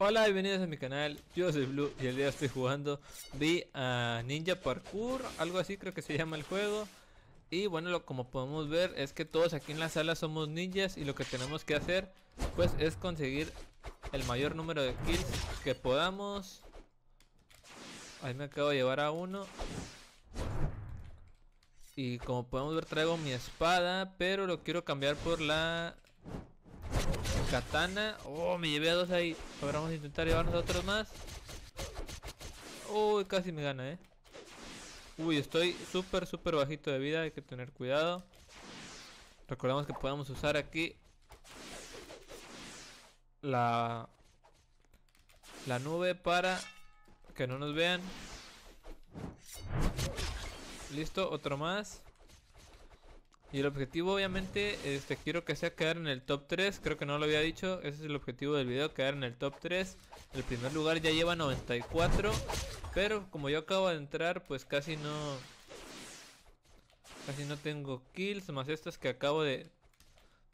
Hola, bienvenidos a mi canal, yo soy Blue y el día estoy jugando vi a uh, Ninja Parkour, algo así creo que se llama el juego Y bueno, como podemos ver es que todos aquí en la sala somos ninjas y lo que tenemos que hacer pues es conseguir el mayor número de kills que podamos Ahí me acabo de llevar a uno Y como podemos ver traigo mi espada, pero lo quiero cambiar por la katana. Oh, me llevé a dos ahí. ahora vamos a intentar llevarnos a otros más. Uy, casi me gana, eh. Uy, estoy súper, súper bajito de vida. Hay que tener cuidado. Recordemos que podemos usar aquí la, la nube para que no nos vean. Listo, otro más. Y el objetivo obviamente, este, quiero que sea quedar en el top 3, creo que no lo había dicho, ese es el objetivo del video, quedar en el top 3. El primer lugar ya lleva 94, pero como yo acabo de entrar, pues casi no... Casi no tengo kills, más estas que acabo de,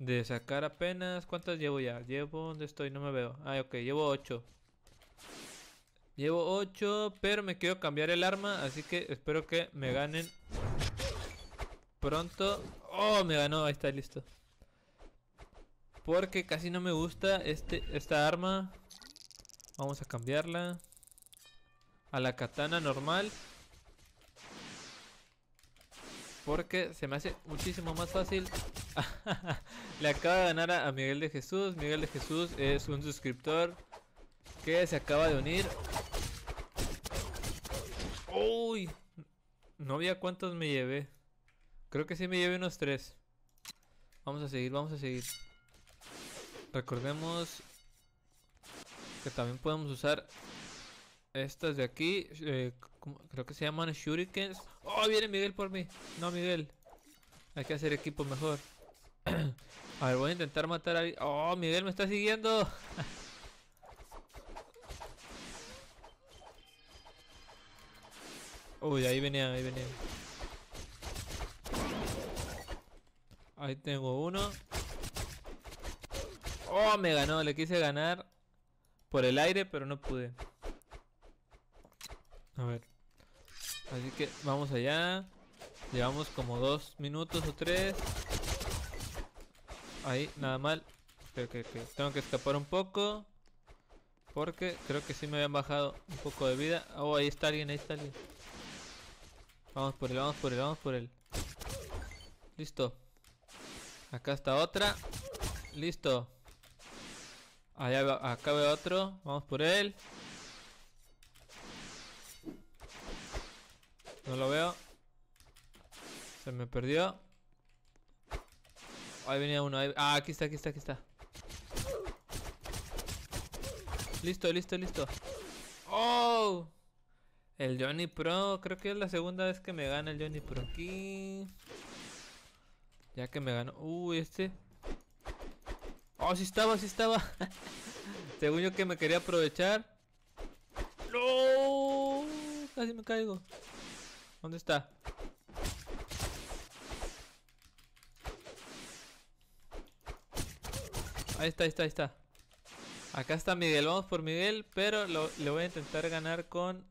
de sacar apenas. ¿Cuántas llevo ya? Llevo, ¿dónde estoy? No me veo. Ah, ok, llevo 8. Llevo 8, pero me quiero cambiar el arma, así que espero que me ganen pronto. Oh, me ganó, ahí está, listo. Porque casi no me gusta este, esta arma. Vamos a cambiarla. A la katana normal. Porque se me hace muchísimo más fácil. Le acaba de ganar a, Miguel de Jesús. Miguel de Jesús es un suscriptor que se acaba de unir. Uy, no había cuántos me llevé. Creo que sí me lleve unos tres. Vamos a seguir, vamos a seguir. Recordemos que también podemos usar estas de aquí. Eh, creo que se llaman shurikens. ¡Oh, viene Miguel por mí! No, Miguel. Hay que hacer equipo mejor. a ver, voy a intentar matar a ¡Oh, Miguel me está siguiendo! Uy, ahí venía, ahí venía. Ahí tengo uno. Oh, me ganó. Le quise ganar por el aire, pero no pude. A ver. Así que vamos allá. Llevamos como dos minutos o tres. Ahí, nada mal. tengo que escapar un poco. Porque creo que sí me habían bajado un poco de vida. Oh, ahí está alguien, ahí está alguien. Vamos por él, vamos por él, vamos por él. Listo. Acá está otra. Listo. acá veo otro. Vamos por él. No lo veo. Se me perdió. Ahí venía uno. Ah, aquí está, aquí está, aquí está. Listo, listo, listo. ¡Oh! El Johnny Pro. Creo que es la segunda vez que me gana el Johnny Pro. Aquí. Ya que me ganó. Uy, este. Oh, sí estaba, sí estaba. Según yo que me quería aprovechar. ¡No! Casi me caigo. ¿Dónde está? Ahí está, ahí está, ahí está. Acá está Miguel, vamos por Miguel, pero lo, le voy a intentar ganar con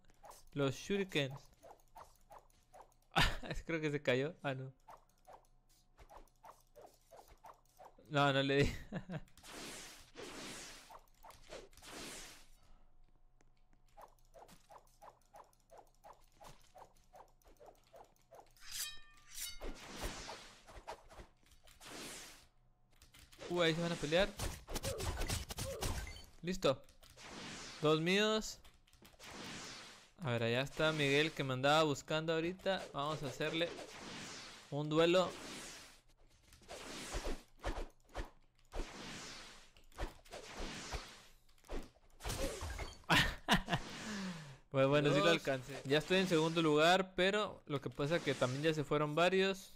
los shurikens. Creo que se cayó. Ah, no. No, no le di. uh, ahí se van a pelear. Listo. Dos míos. A ver, allá está Miguel que me andaba buscando ahorita. Vamos a hacerle un duelo Pues bueno, si sí lo alcancé. Ya estoy en segundo lugar, pero lo que pasa es que también ya se fueron varios.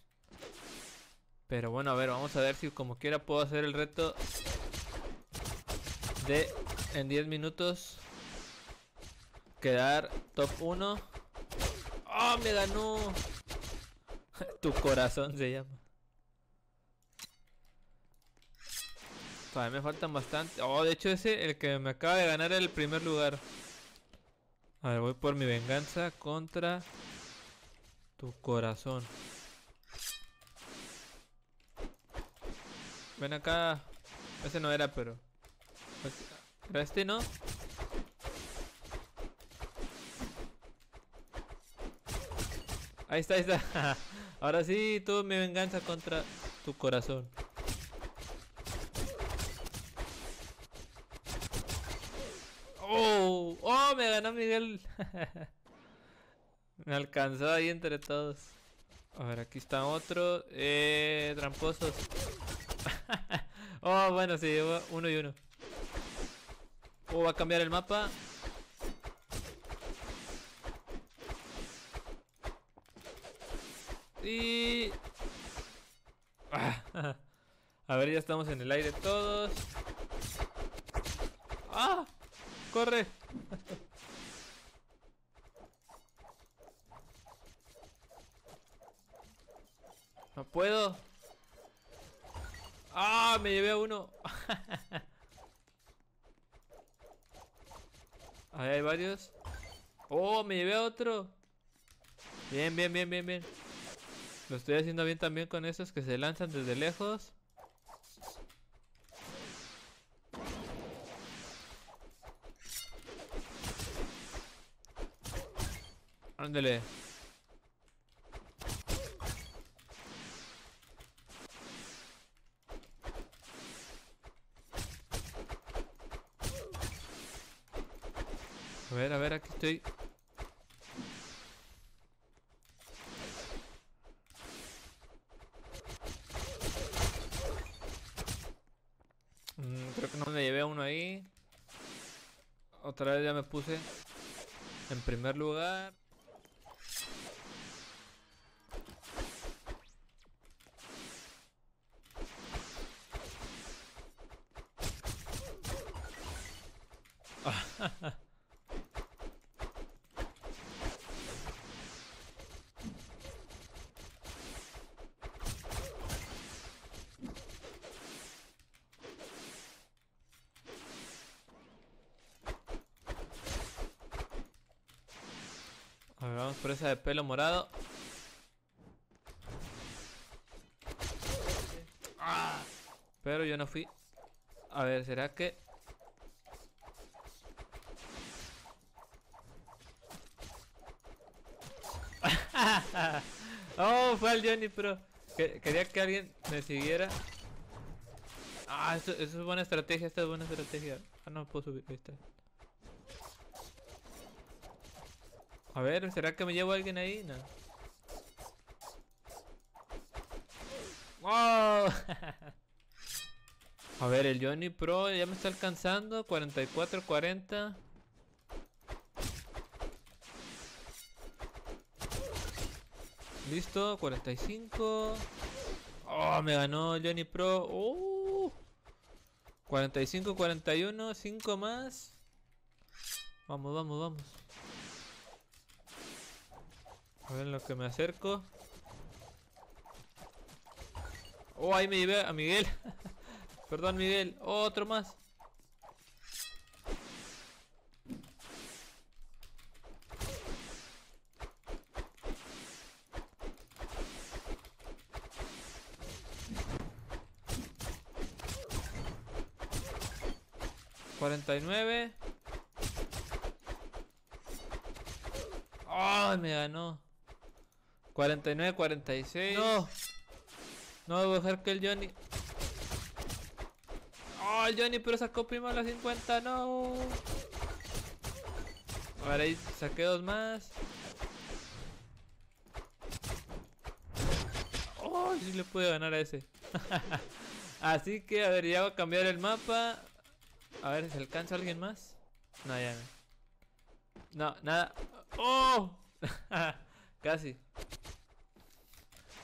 Pero bueno, a ver, vamos a ver si como quiera puedo hacer el reto de en 10 minutos quedar top 1. ¡Oh, ¡Ah, me ganó! tu corazón se llama. Todavía me faltan bastante. Oh, de hecho ese el que me acaba de ganar el primer lugar. A ver, voy por mi venganza contra tu corazón. Ven acá. Ese no era, pero... Era este, ¿no? Ahí está, ahí está. Ahora sí, tuve mi venganza contra tu corazón. Me alcanzó ahí entre todos. A ver, aquí está otro. Eh, tramposos. oh, bueno, sí, uno y uno. Oh, va a cambiar el mapa. Y... a ver, ya estamos en el aire todos. ¡Ah! ¡Corre! No puedo. ¡Ah! Me llevé a uno. Ahí hay varios. ¡Oh! Me llevé otro. Bien, bien, bien, bien, bien. Lo estoy haciendo bien también con esos que se lanzan desde lejos. Ándale. A ver, a ver, aquí estoy. Mm, creo que no me llevé a uno ahí. Otra vez ya me puse en primer lugar. presa de pelo morado. Pero yo no fui. A ver, ¿será que...? oh, fue el Johnny, pero quería que alguien me siguiera. Ah, eso, es buena estrategia, esta es buena estrategia. Ah, no puedo subir, ahí A ver, ¿será que me llevo alguien ahí? No. a ver, el Johnny Pro ya me está alcanzando. 44, 40. Listo, 45. Oh, me ganó el Johnny Pro. 45, 41, 5 más. Vamos, vamos, vamos. A ver lo que me acerco. Oh, ahí me llevé a Miguel. Perdón, Miguel. otro más. ¡49! ¡Ay, me ganó! 49, 46. No. No debo dejar que el Johnny. Oh, el Johnny, pero sacó primero la 50. No. ver ahí saqué dos más. Oh, sí le pude ganar a ese. Así que, a ver, ya voy a cambiar el mapa. A ver, ¿se alcanza alguien más? No, ya no. No, nada. ¡Oh! Casi.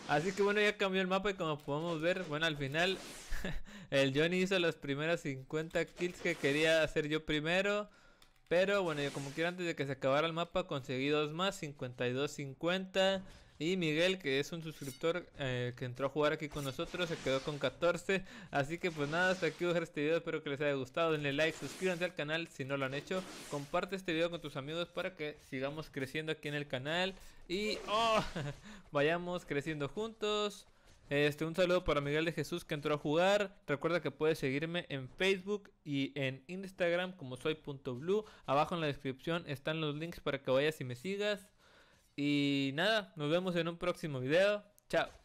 Así que bueno, ya cambió el mapa y como podemos ver, bueno, al final el Johnny hizo las primeras 50 kills que quería hacer yo primero. Pero bueno, yo como quiera antes de que se acabara el mapa conseguí dos más, 52-50. Y Miguel, que es un suscriptor eh, que entró a jugar aquí con nosotros, se quedó con 14. Así que pues nada, hasta aquí voy a dejar este video. Espero que les haya gustado. Denle like, suscríbanse al canal si no lo han hecho. Comparte este video con tus amigos para que sigamos creciendo aquí en el canal. Y oh, vayamos creciendo juntos. Este, un saludo para Miguel de Jesús que entró a jugar. Recuerda que puedes seguirme en Facebook y en Instagram como soy.blue. Abajo en la descripción están los links para que vayas y me sigas. Y nada, nos vemos en un próximo video. Chao.